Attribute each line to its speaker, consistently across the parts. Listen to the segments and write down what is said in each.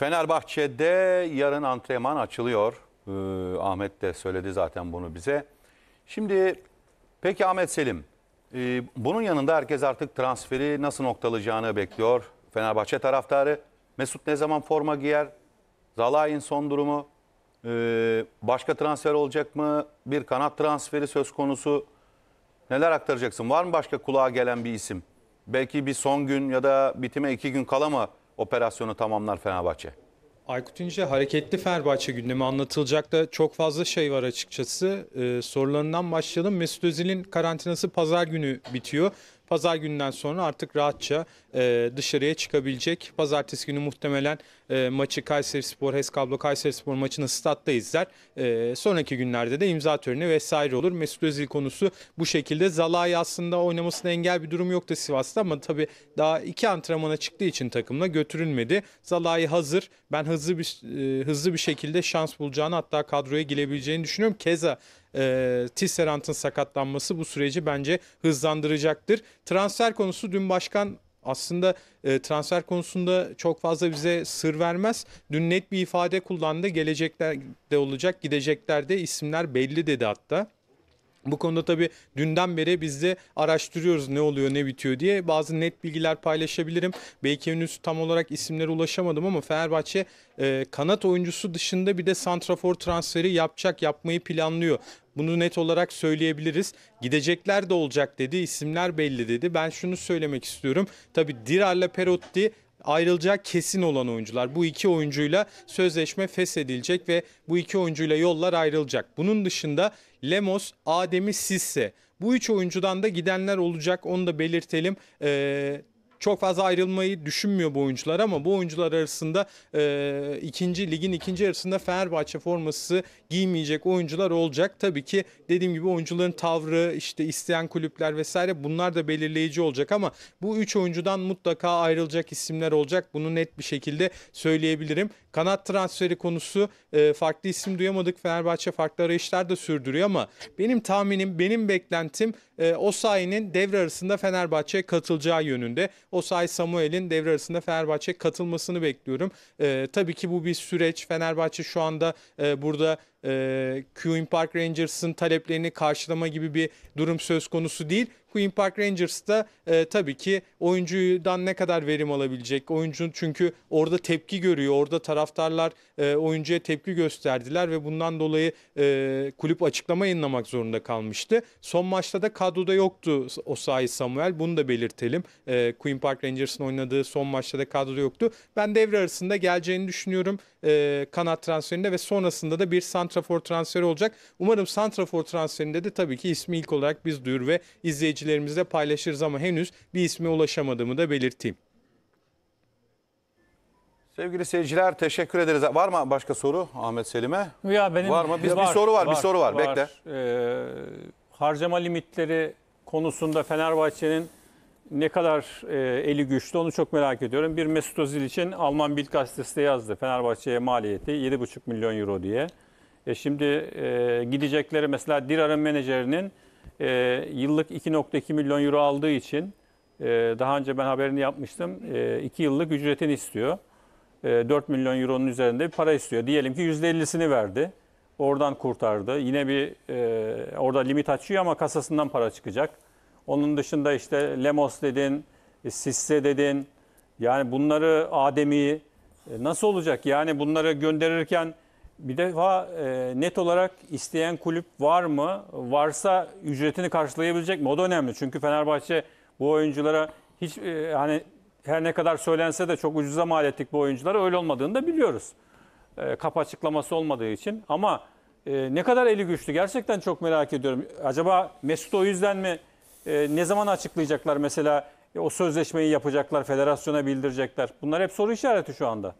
Speaker 1: Fenerbahçe'de yarın antrenman açılıyor. Ee, Ahmet de söyledi zaten bunu bize. Şimdi peki Ahmet Selim, e, bunun yanında herkes artık transferi nasıl noktalayacağını bekliyor. Fenerbahçe taraftarı Mesut ne zaman forma giyer? Zalai'nin son durumu, ee, başka transfer olacak mı? Bir kanat transferi söz konusu. Neler aktaracaksın? Var mı başka kulağa gelen bir isim? Belki bir son gün ya da bitime iki gün kala mı operasyonu tamamlar Fenerbahçe?
Speaker 2: Aykut İnce hareketli Fenerbahçe gündemi anlatılacak da çok fazla şey var açıkçası. Ee, sorularından başlayalım. Mesut Özil'in karantinası pazar günü bitiyor. Pazar günden sonra artık rahatça e, dışarıya çıkabilecek. Pazartesi günü muhtemelen e, maçı Kayseri Spor, Heskablo Kayseri Spor maçını statta izler. E, sonraki günlerde de imza töreni vesaire olur. Mesut Özil konusu bu şekilde. Zalai aslında oynamasına engel bir durum yoktu Sivas'ta ama tabii daha iki antrenmana çıktığı için takımla götürülmedi. Zalai hazır. Ben hızlı bir e, hızlı bir şekilde şans bulacağını hatta kadroya girebileceğini düşünüyorum. Keza e, Tisserant'ın sakatlanması bu süreci bence hızlandıracaktır. Transfer konusu dün başkan aslında e, transfer konusunda çok fazla bize sır vermez. Dün net bir ifade kullandı. Gelecekler de olacak, gidecekler de isimler belli dedi hatta. Bu konuda tabii dünden beri biz de araştırıyoruz ne oluyor ne bitiyor diye. Bazı net bilgiler paylaşabilirim. Belki henüz tam olarak isimlere ulaşamadım ama Fenerbahçe e, kanat oyuncusu dışında bir de santrafor transferi yapacak, yapmayı planlıyor. Bunu net olarak söyleyebiliriz. Gidecekler de olacak dedi, isimler belli dedi. Ben şunu söylemek istiyorum. Tabii Dirar'la Perotti ayrılacak kesin olan oyuncular. Bu iki oyuncuyla sözleşme feshedilecek ve bu iki oyuncuyla yollar ayrılacak. Bunun dışında Lemos, Adem'i Sisse. Bu üç oyuncudan da gidenler olacak onu da belirtelim. Ee, çok fazla ayrılmayı düşünmüyor bu oyuncular ama bu oyuncular arasında e, ikinci ligin ikinci arasında Fenerbahçe forması giymeyecek oyuncular olacak. Tabii ki dediğim gibi oyuncuların tavrı işte isteyen kulüpler vesaire bunlar da belirleyici olacak ama bu üç oyuncudan mutlaka ayrılacak isimler olacak. Bunu net bir şekilde söyleyebilirim. Kanat transferi konusu e, farklı isim duyamadık. Fenerbahçe farklı arayışlar da sürdürüyor ama benim tahminim, benim beklentim e, Osayi'nin devre arasında Fenerbahçe'ye katılacağı yönünde. Osay Samuel'in devre arasında Fenerbahçe katılmasını bekliyorum. E, tabii ki bu bir süreç. Fenerbahçe şu anda e, burada e, Queen Park Rangers'ın taleplerini karşılama gibi bir durum söz konusu değil. Queen Park Rangers da e, tabii ki oyuncudan ne kadar verim alabilecek? oyuncunun çünkü orada tepki görüyor. Orada taraftarlar e, oyuncuya tepki gösterdiler ve bundan dolayı e, kulüp açıklama yayınlamak zorunda kalmıştı. Son maçta da kadroda yoktu o sahi Samuel. Bunu da belirtelim. E, Queen Park Rangers'ın oynadığı son maçta da kadroda yoktu. Ben devre arasında geleceğini düşünüyorum. E, kanat transferinde ve sonrasında da bir sant santrafor transferi olacak. Umarım santrafor transferinde de tabii ki ismi ilk olarak biz duyur ve izleyicilerimizle paylaşırız ama henüz bir isme ulaşamadığımı da belirteyim.
Speaker 1: Sevgili seyirciler teşekkür ederiz. Var mı başka soru Ahmet Selim'e? Ya benim var mı? Biz var, bir soru var, var, bir soru var. var. Bekle. Ee, harcama limitleri konusunda Fenerbahçe'nin ne kadar e, eli güçlü onu çok merak ediyorum. Bir Mesut Özil için Alman Bild gazetesi de yazdı. Fenerbahçe'ye maliyeti 7,5 milyon euro diye. E şimdi e, gidecekleri mesela Dirar'ın menajerinin e, yıllık 2.2 milyon euro aldığı için e, daha önce ben haberini yapmıştım. 2 e, yıllık ücretini istiyor. E, 4 milyon euronun üzerinde bir para istiyor. Diyelim ki %50'sini verdi. Oradan kurtardı. Yine bir e, orada limit açıyor ama kasasından para çıkacak. Onun dışında işte Lemos dedin, e, Sisse dedin. Yani bunları Ademi e, nasıl olacak? Yani bunları gönderirken bir defa e, net olarak isteyen kulüp var mı? Varsa ücretini karşılayabilecek mi? O da önemli. Çünkü Fenerbahçe bu oyunculara hiç e, hani her ne kadar söylense de çok ucuza mal ettik bu oyunculara öyle olmadığını da biliyoruz. E, kap açıklaması olmadığı için ama e, ne kadar eli güçlü gerçekten çok merak ediyorum. Acaba Mesut o yüzden mi e, ne zaman açıklayacaklar mesela e, o sözleşmeyi yapacaklar, federasyona bildirecekler? Bunlar hep soru işareti şu anda.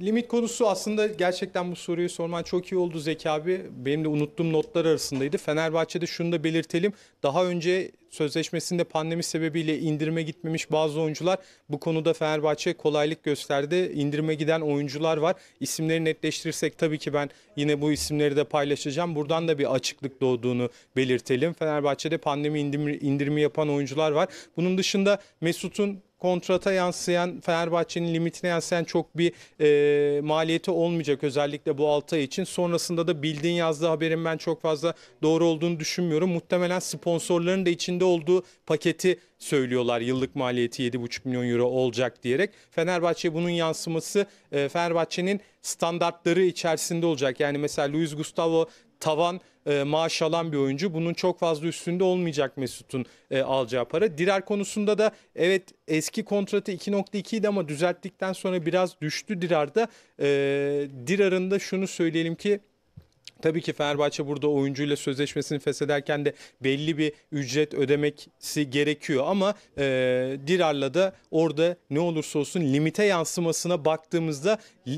Speaker 2: Limit konusu aslında gerçekten bu soruyu sorman çok iyi oldu Zeki abi. Benim de unuttuğum notlar arasındaydı. Fenerbahçe'de şunu da belirtelim. Daha önce sözleşmesinde pandemi sebebiyle indirime gitmemiş bazı oyuncular bu konuda Fenerbahçe kolaylık gösterdi. İndirime giden oyuncular var. İsimleri netleştirirsek tabii ki ben yine bu isimleri de paylaşacağım. Buradan da bir açıklık doğduğunu belirtelim. Fenerbahçe'de pandemi indirimi, indirimi yapan oyuncular var. Bunun dışında Mesut'un kontrata yansıyan Fenerbahçe'nin limitine yansıyan çok bir e, maliyeti olmayacak özellikle bu 6 ay için. Sonrasında da bildiğin yazdığı haberin ben çok fazla doğru olduğunu düşünmüyorum. Muhtemelen sponsorların da içinde gündemde olduğu paketi söylüyorlar. Yıllık maliyeti 7,5 milyon euro olacak diyerek. Fenerbahçe bunun yansıması e, Fenerbahçe'nin standartları içerisinde olacak. Yani mesela Luis Gustavo tavan e, maaş alan bir oyuncu. Bunun çok fazla üstünde olmayacak Mesut'un e, alacağı para. Direr konusunda da evet eski kontratı 2.2 idi ama düzelttikten sonra biraz düştü Dirar'da. E, Dirar'ın da şunu söyleyelim ki Tabii ki Fenerbahçe burada oyuncuyla sözleşmesini feshederken de belli bir ücret ödemeksi gerekiyor ama e, Dirar'la da orada ne olursa olsun limite yansımasına baktığımızda e,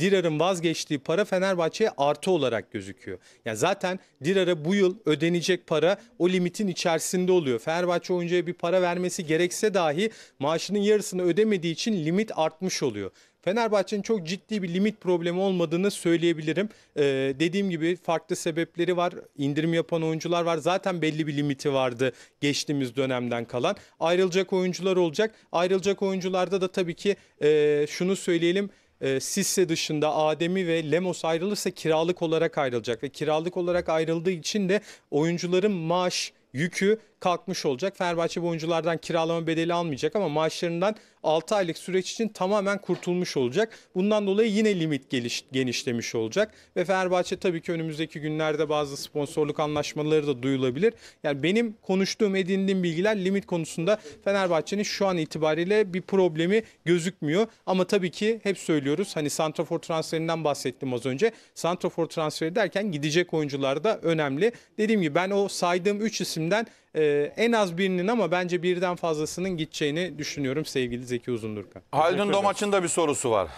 Speaker 2: Dirar'ın vazgeçtiği para Fenerbahçe'ye artı olarak gözüküyor. Yani zaten Dirar'a bu yıl ödenecek para o limitin içerisinde oluyor. Fenerbahçe oyuncuya bir para vermesi gerekse dahi maaşının yarısını ödemediği için limit artmış oluyor. Fenerbahçe'nin çok ciddi bir limit problemi olmadığını söyleyebilirim. Ee, dediğim gibi farklı sebepleri var. İndirim yapan oyuncular var. Zaten belli bir limiti vardı geçtiğimiz dönemden kalan. Ayrılacak oyuncular olacak. Ayrılacak oyuncularda da tabii ki e, şunu söyleyelim. E, Sisse dışında Ademi ve Lemos ayrılırsa kiralık olarak ayrılacak ve kiralık olarak ayrıldığı için de oyuncuların maaş yükü kalkmış olacak. Fenerbahçe bu oyunculardan kiralama bedeli almayacak ama maaşlarından 6 aylık süreç için tamamen kurtulmuş olacak. Bundan dolayı yine limit geliş, genişlemiş olacak ve Fenerbahçe tabii ki önümüzdeki günlerde bazı sponsorluk anlaşmaları da duyulabilir. Yani benim konuştuğum edindiğim bilgiler limit konusunda Fenerbahçe'nin şu an itibariyle bir problemi gözükmüyor. Ama tabii ki hep söylüyoruz hani Santrafor transferinden bahsettim az önce. Santrafor transferi derken gidecek oyuncular da önemli. Dediğim gibi ben o saydığım 3 isimden e, en az birinin ama bence birden fazlasının gideceğini düşünüyorum sevgili Zeki Uzundurkan. Haldun Domaç'ın da bir sorusu var.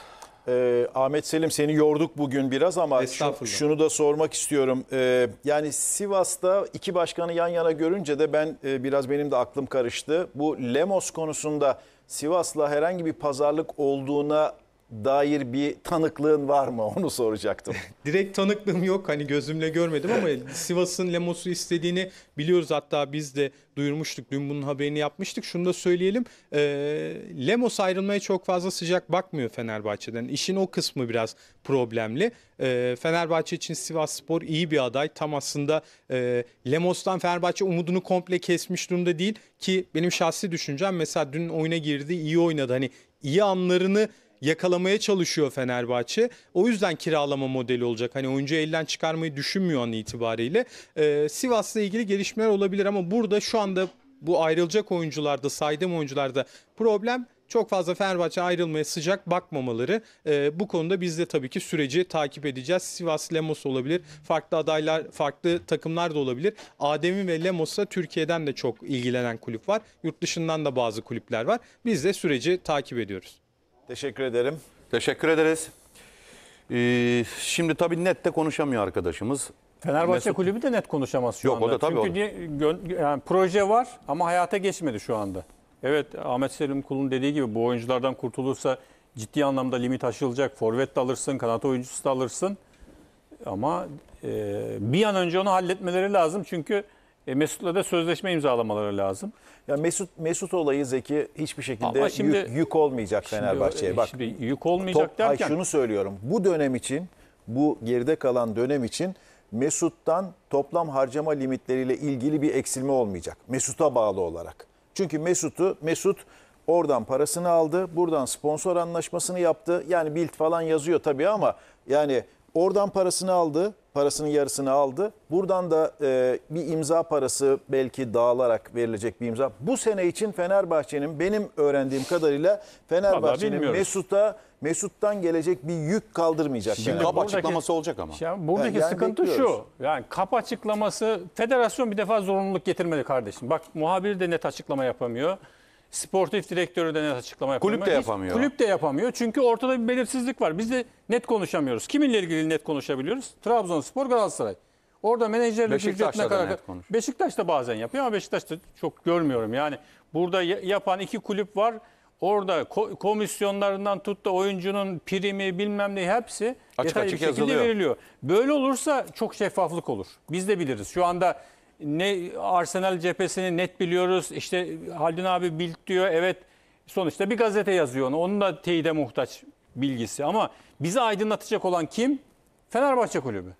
Speaker 3: E, Ahmet Selim seni yorduk bugün biraz ama şu, şunu da sormak istiyorum. E, yani Sivas'ta iki başkanı yan yana görünce de ben e, biraz benim de aklım karıştı. Bu Lemos konusunda Sivas'la herhangi bir pazarlık olduğuna dair bir tanıklığın var mı onu soracaktım.
Speaker 2: Direkt tanıklığım yok hani gözümle görmedim ama Sivas'ın Lemos'u istediğini biliyoruz hatta biz de duyurmuştuk dün bunun haberini yapmıştık. Şunu da söyleyelim e, Lemos ayrılmaya çok fazla sıcak bakmıyor Fenerbahçe'den işin o kısmı biraz problemli. E, Fenerbahçe için Sivas Spor iyi bir aday tam aslında e, Lemos'tan Fenerbahçe umudunu komple kesmiş durumda değil ki benim şahsi düşüncem mesela dün oyuna girdi iyi oynadı hani iyi anlarını yakalamaya çalışıyor Fenerbahçe. O yüzden kiralama modeli olacak. Hani oyuncu elden çıkarmayı düşünmüyor an itibariyle. Ee, Sivas'la ilgili gelişmeler olabilir ama burada şu anda bu ayrılacak oyuncularda saydığım oyuncularda problem çok fazla Fenerbahçe ayrılmaya sıcak bakmamaları. E, bu konuda biz de tabii ki süreci takip edeceğiz. Sivas Lemos olabilir. Farklı adaylar, farklı takımlar da olabilir. Adem'in ve Lemos'a Türkiye'den de çok ilgilenen kulüp var. Yurt dışından da bazı kulüpler var. Biz de süreci takip ediyoruz.
Speaker 3: Teşekkür ederim.
Speaker 2: Teşekkür ederiz. Ee, şimdi tabii net de konuşamıyor arkadaşımız.
Speaker 1: Fenerbahçe Mesut... kulübü de net konuşamaz şu Yok, anda. O da tabii Çünkü niye, yani proje var ama hayata geçmedi şu anda. Evet Ahmet Selim Kul'un dediği gibi bu oyunculardan kurtulursa ciddi anlamda limit aşılacak. Forvet de alırsın, kanat oyuncusu da alırsın. Ama e, bir an önce onu halletmeleri lazım. Çünkü e, Mesut'la da sözleşme imzalamaları lazım. Ya Mesut Mesut olayı Zeki hiçbir şekilde Ama şimdi- yük,
Speaker 3: yük olmayacak Fenerbahçe'ye. E, Bak. Şimdi
Speaker 1: yük olmayacak Top-
Speaker 3: derken. Ay şunu söylüyorum. Bu dönem için, bu geride kalan dönem için Mesut'tan toplam harcama limitleriyle ilgili bir eksilme olmayacak. Mesut'a bağlı olarak. Çünkü Mesut'u Mesut oradan parasını aldı, buradan sponsor anlaşmasını yaptı. Yani Bild falan yazıyor tabii ama yani Oradan parasını aldı, parasının yarısını aldı. Buradan da e, bir imza parası belki dağılarak verilecek bir imza. Bu sene için Fenerbahçe'nin benim öğrendiğim kadarıyla Fenerbahçe'nin Mesut'a Mesut'tan gelecek bir yük kaldırmayacak. Şimdi Fenerbahçe. kap açıklaması olacak ama. Ya buradaki Yani sıkıntı bekliyoruz.
Speaker 1: şu. Yani kap açıklaması federasyon bir defa zorunluluk getirmedi kardeşim. Bak muhabir de net açıklama yapamıyor sportif direktörü de net açıklama yapamıyor. Kulüp de yapamıyor. Kulüp de yapamıyor. Çünkü ortada bir belirsizlik var. Biz de net konuşamıyoruz. Kiminle ilgili net konuşabiliyoruz? Trabzonspor, Galatasaray. Orada menajerlik ücretine kadar... Beşiktaş da bazen yapıyor ama Beşiktaş'ta çok görmüyorum. Yani burada yapan iki kulüp var. Orada komisyonlarından tut da oyuncunun primi bilmem ne hepsi açık açık bir yazılıyor. veriliyor. Böyle olursa çok şeffaflık olur. Biz de biliriz. Şu anda ne Arsenal cephesini net biliyoruz. İşte Haldun abi Bild diyor. Evet sonuçta bir gazete yazıyor onu. Onun da teyide muhtaç bilgisi. Ama bizi aydınlatacak olan kim? Fenerbahçe Kulübü.